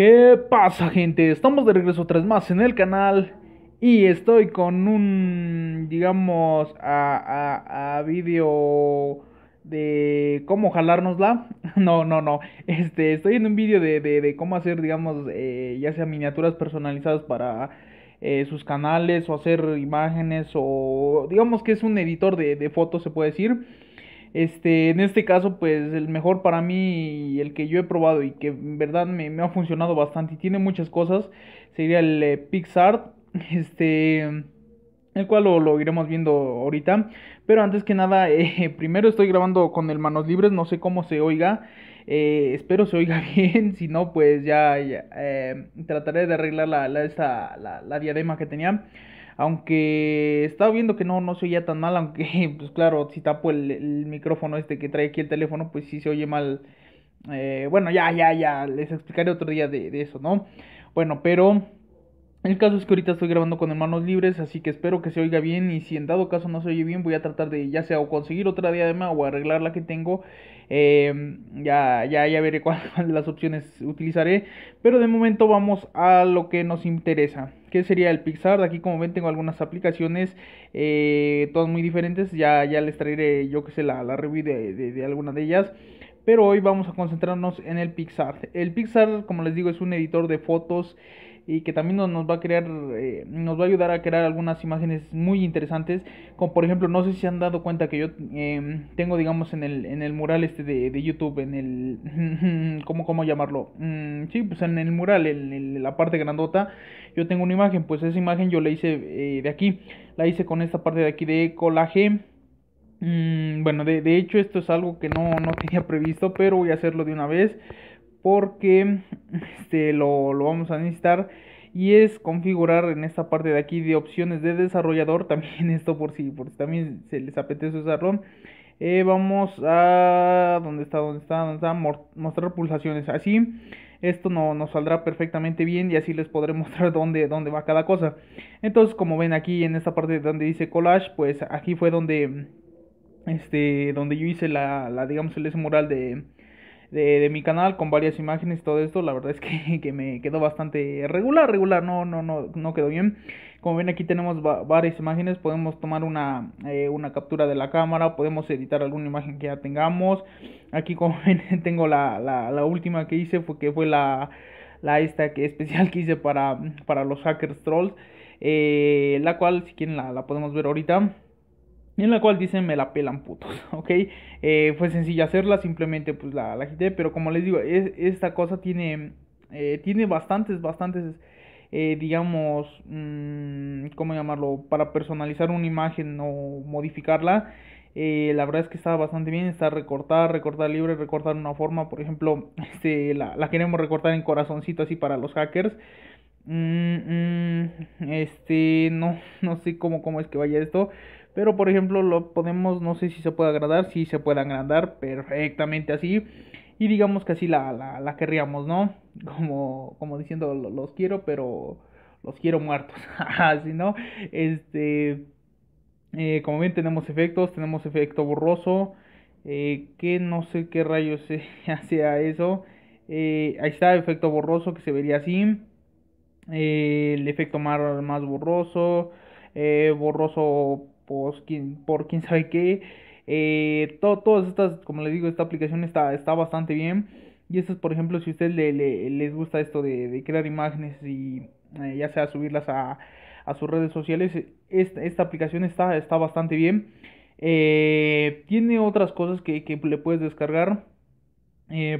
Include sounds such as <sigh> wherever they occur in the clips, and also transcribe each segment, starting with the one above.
¿Qué pasa gente? Estamos de regreso vez más en el canal y estoy con un, digamos, a, a, vídeo de cómo jalárnosla. <laughs> No, no, no. Este, estoy en un vídeo de, de, cómo hacer, digamos, eh, ya sea miniaturas personalizadas para eh, sus canales o hacer imágenes o digamos que es un editor de, de fotos, se puede decir. Este, en este caso, pues el mejor para mí y el que yo he probado y que en verdad me, ha funcionado bastante y tiene muchas cosas, sería el eh, PixArt, Pixar. <laughs> Este, el cual lo, iremos viendo ahorita. Pero antes que nada, <laughs> eh, primero estoy grabando con el manos libres, no sé cómo se oiga. Eh, espero se oiga <laughs> bien, si no, pues ya, trataré de arreglar la, la diadema que tenía. Aunque estaba viendo que no, no se oía tan mal, aunque <laughs> pues claro, si tapo el, micrófono este que trae aquí el teléfono, pues sí se oye mal. Eh, bueno, ya, ya, ya, les explicaré otro día de, eso, ¿no? Bueno, pero el caso es que ahorita estoy grabando con manos libres, así que espero que se oiga bien y si en dado caso no se oye bien, voy a tratar de ya sea o conseguir otra diadema o arreglar la que tengo. Em, ya, ya, ya veré <laughs> cuáles de las opciones utilizaré, pero de momento vamos a lo que nos interesa. ¿Qué sería el Pixar. Aquí como ven tengo algunas aplicaciones, eh, todas muy diferentes. Ya, ya les traeré yo que sé la, la review de, de, de alguna de ellas pero hoy vamos a concentrarnos en el Pixar. El Pixar, como les digo, es un editor de fotos y que también nos, va a crear, eh, nos va a ayudar a crear algunas imágenes muy interesantes, como por ejemplo, no sé si han dado cuenta que yo em, tengo, digamos, en el, en el mural este de, YouTube, en el, <laughs> ¿cómo, cómo llamarlo? Mm, sí, pues en el mural, en, la parte grandota, yo tengo una imagen, pues esa imagen yo la hice eh, de aquí, la hice con esta parte de aquí de colaje mm, bueno, de, de, hecho esto es algo que no, no, tenía previsto, pero voy a hacerlo de una vez porque este, lo, vamos a necesitar y es configurar en esta parte de aquí de opciones de desarrollador también <laughs> esto por si por también se les apetece usarlo eh, vamos a dónde está dónde está dónde está mostrar pulsaciones así esto no, nos saldrá perfectamente bien y así les podré <laughs> mostrar dónde, dónde va cada cosa entonces como ven aquí en esta parte donde dice collage pues aquí fue donde este donde yo hice la, la digamos el mural de de, de mi canal con varias imágenes y todo esto, la verdad es <laughs> que, me quedó bastante regular, regular, no, no, no, no quedó bien. Como ven aquí tenemos varias imágenes, podemos tomar una, eh, una captura de la cámara, podemos editar alguna imagen que ya tengamos. Aquí como <laughs> ven tengo la, la, última que hice, fue, que fue la, la esta que especial que hice para, para los hackers trolls. Eh, la cual si quieren la, la podemos ver ahorita en la cual dicen me la pelan putos, <laughs> ¿ok? Eh, fue sencillo hacerla, simplemente pues la, la pero como les digo, esta cosa tiene, eh, tiene bastantes, bastantes, eh, digamos, mm, ¿cómo llamarlo? Para personalizar una imagen o modificarla. la verdad es que está bastante bien, está recortada, recortar libre, recortar una forma, por ejemplo, <laughs> este, la, queremos recortar en corazoncito así para los hackers. Mm, mm, este, no, no sé cómo, cómo es que vaya esto. Pero por ejemplo lo podemos, no sé si se puede agradar, si se puede agrandar perfectamente así. Y digamos que así la, la, querríamos, ¿no? <laughs> Como, como diciendo los quiero, pero los quiero muertos. <laughs> así, ¿no? Este... Eh, como ven tenemos efectos, tenemos efecto borroso, eh, que no sé qué rayos <laughs> sea eso. Eh, ahí está efecto borroso que se vería así. el efecto más, más borroso. borroso por quién, por quién sabe qué. Eh, todas estas, como les digo, esta aplicación está, está bastante bien. Y esto es, por ejemplo, si a ustedes les gusta esto de, crear imágenes y eh, ya sea subirlas a, a sus redes sociales, esta, aplicación está, está bastante bien. Eh, tiene otras cosas que, le puedes descargar.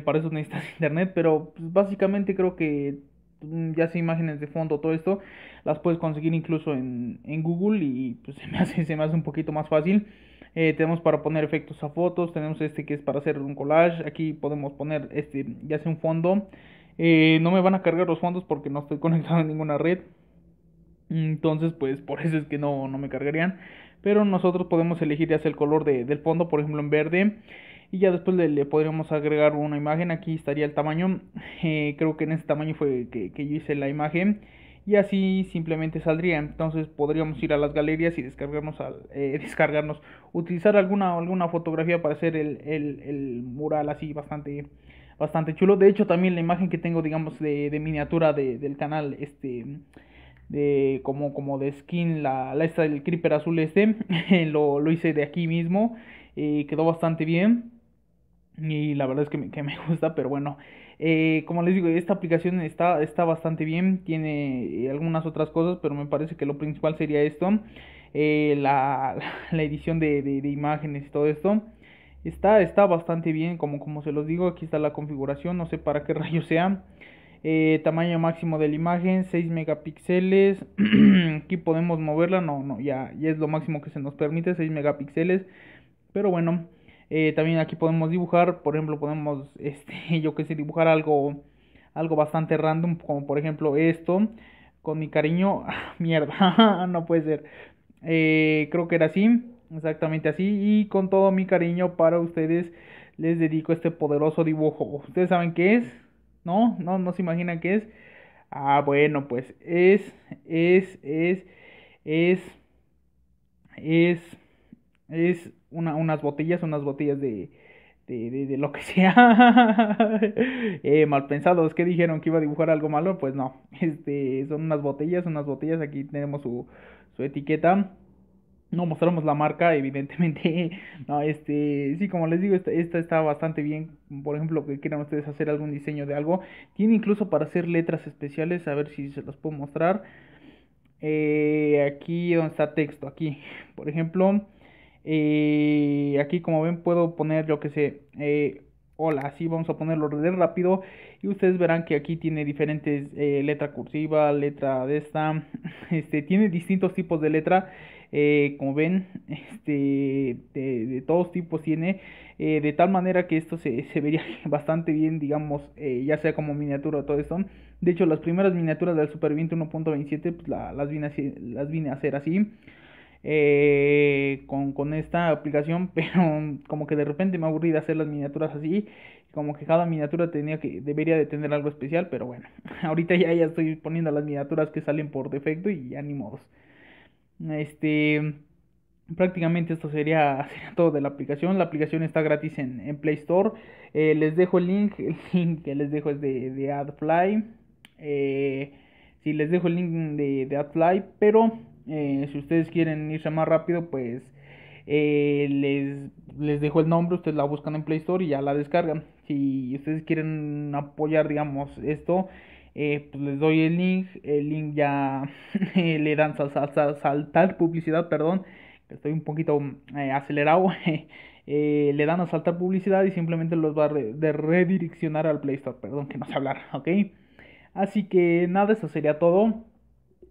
para eso necesitas <laughs> internet, pero pues, básicamente creo que Mm, ya sea imágenes de fondo, todo esto, las puedes conseguir incluso en, Google y pues <laughs> se me hace, se un poquito más fácil. Eh, tenemos para poner efectos a fotos, tenemos este que es para hacer un collage, aquí podemos poner este, ya sea un fondo. Eh, no me van a cargar los fondos porque no estoy <laughs> conectado a ninguna red. Entonces, pues por eso es que no, me cargarían. Pero nosotros podemos elegir ya sea el color del fondo, por ejemplo en verde y ya después le, podríamos agregar una imagen aquí estaría el tamaño eh, creo que en ese tamaño fue que, yo hice la imagen y así simplemente saldría entonces podríamos ir a las galerías y descargarnos al, eh, <laughs> descargarnos utilizar alguna alguna fotografía para hacer el, mural así bastante bastante chulo de hecho también la imagen que tengo digamos de, miniatura del canal este de como como de skin la, la esta del creeper azul este <laughs> lo, lo hice de aquí mismo eh, quedó bastante bien y la verdad es que me, <laughs> gusta, pero bueno. Eh, como les digo, esta aplicación está, está bastante bien. Tiene algunas otras cosas, pero me parece que lo principal sería esto. Eh, <laughs> la, edición de, imágenes y todo esto. Está, está bastante bien, como, como se los digo, aquí está la configuración, no sé para qué <laughs> rayos sea. Eh, tamaño máximo de la imagen, 6 megapíxeles. <clears throat> aquí podemos moverla, no, no, ya, ya es lo máximo que se nos permite, 6 megapíxeles. Pero bueno, eh, también aquí podemos dibujar, por ejemplo, podemos, <laughs> este, yo qué sé, dibujar algo, algo bastante random, como por ejemplo esto, con mi cariño, <laughs> mierda, <laughs> no puede ser. Eh, creo que era así, exactamente así, y con todo mi cariño para ustedes les dedico este poderoso dibujo. ¿Ustedes saben qué es? ¿No? ¿No, no se imaginan qué es? Ah, bueno, pues es, es, es, es, es es una, unas botellas, unas botellas de, de, de, lo que <laughs> sea. Eh, mal pensados, que dijeron que iba a dibujar algo malo? Pues no, este, son unas botellas, unas botellas, aquí tenemos su, su etiqueta. No mostramos la marca, evidentemente. <laughs> No, este, sí, como les digo, esta, está bastante bien. Por ejemplo, que quieran ustedes hacer algún diseño de algo. Tiene incluso para hacer letras especiales, a ver si se los puedo mostrar. Eh, aquí donde está texto, aquí. Por ejemplo, eh, aquí como ven puedo poner yo que sé, eh, hola, así vamos a ponerlo de rápido y ustedes verán que aquí tiene diferentes eh, letra cursiva, letra de esta, <laughs> este, tiene distintos tipos de letra. como ven, <laughs> este, de, todos tipos tiene, de tal manera que esto se, vería <laughs> bastante bien, digamos, ya sea como miniatura o todo esto. De hecho, las primeras miniaturas del Super 21.27 pues la, las, las vine a hacer así. Eh, con, esta aplicación, <laughs> pero como que de repente me aburrí de hacer las miniaturas así, como que cada miniatura tenía que, debería de tener algo especial, pero bueno, <laughs> ahorita ya, ya estoy poniendo las miniaturas que salen por defecto y ya ni modos. Este, prácticamente esto sería, <laughs> todo de la aplicación. La aplicación está gratis en, en Play Store. Eh, les dejo el link, el link que les dejo es de, de AdFly. Eh, si les dejo el link de, de AdFly, pero eh, si ustedes quieren irse más rápido, pues eh, les, dejo el nombre, ustedes la buscan en Play Store y ya la descargan. Si ustedes quieren apoyar, digamos, esto, eh, pues, les doy el link. El link ya <laughs> le dan a saltar publicidad, perdón, estoy un poquito acelerado. <laughs> le dan a saltar publicidad y simplemente los va a redireccionar al Play Store. Perdón que no sé hablar, ¿ok? Así que nada, eso sería todo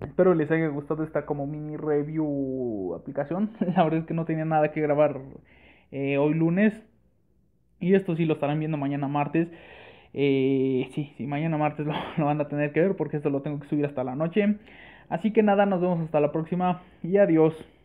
espero les haya gustado esta como mini review aplicación. <laughs> La verdad es que no tenía nada que grabar eh, hoy lunes. Y esto sí lo estarán viendo mañana martes. Eh, sí, sí, mañana martes <laughs> lo, lo, van a tener que ver porque esto lo tengo que subir hasta la noche. Así que nada, nos vemos hasta la próxima y adiós.